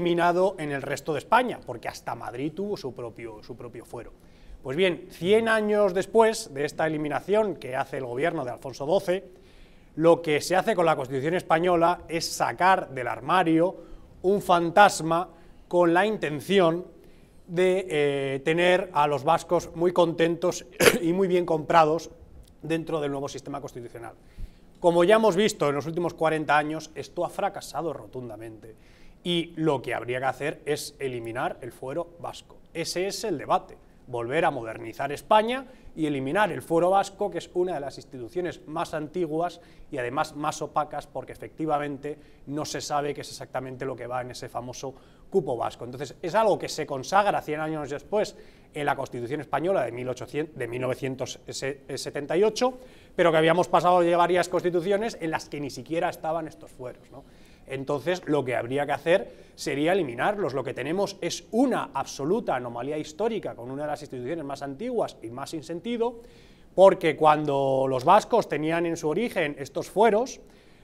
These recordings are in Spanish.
eliminado en el resto de España, porque hasta Madrid tuvo su propio, su propio fuero. Pues bien, 100 años después de esta eliminación que hace el gobierno de Alfonso XII, lo que se hace con la Constitución española es sacar del armario un fantasma con la intención de eh, tener a los vascos muy contentos y muy bien comprados dentro del nuevo sistema constitucional. Como ya hemos visto en los últimos 40 años, esto ha fracasado rotundamente y lo que habría que hacer es eliminar el fuero vasco. Ese es el debate, volver a modernizar España y eliminar el fuero vasco, que es una de las instituciones más antiguas y además más opacas, porque efectivamente no se sabe qué es exactamente lo que va en ese famoso cupo vasco. Entonces, es algo que se consagra 100 años después en la Constitución Española de, 1800, de 1978, pero que habíamos pasado de varias constituciones en las que ni siquiera estaban estos fueros. ¿no? Entonces, lo que habría que hacer sería eliminarlos. Lo que tenemos es una absoluta anomalía histórica con una de las instituciones más antiguas y más sin sentido, porque cuando los vascos tenían en su origen estos fueros,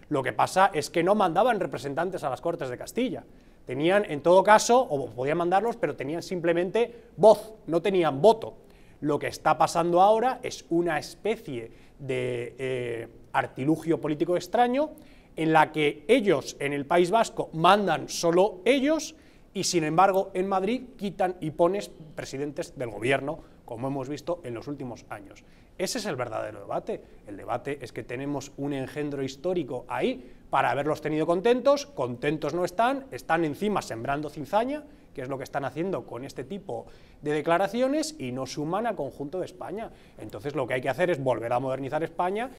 lo que pasa es que no mandaban representantes a las Cortes de Castilla. Tenían, en todo caso, o podían mandarlos, pero tenían simplemente voz, no tenían voto. Lo que está pasando ahora es una especie de eh, artilugio político extraño en la que ellos en el País Vasco mandan solo ellos y sin embargo en Madrid quitan y pones presidentes del gobierno, como hemos visto en los últimos años. Ese es el verdadero debate. El debate es que tenemos un engendro histórico ahí para haberlos tenido contentos, contentos no están, están encima sembrando cizaña, que es lo que están haciendo con este tipo de declaraciones, y no suman al conjunto de España. Entonces lo que hay que hacer es volver a modernizar España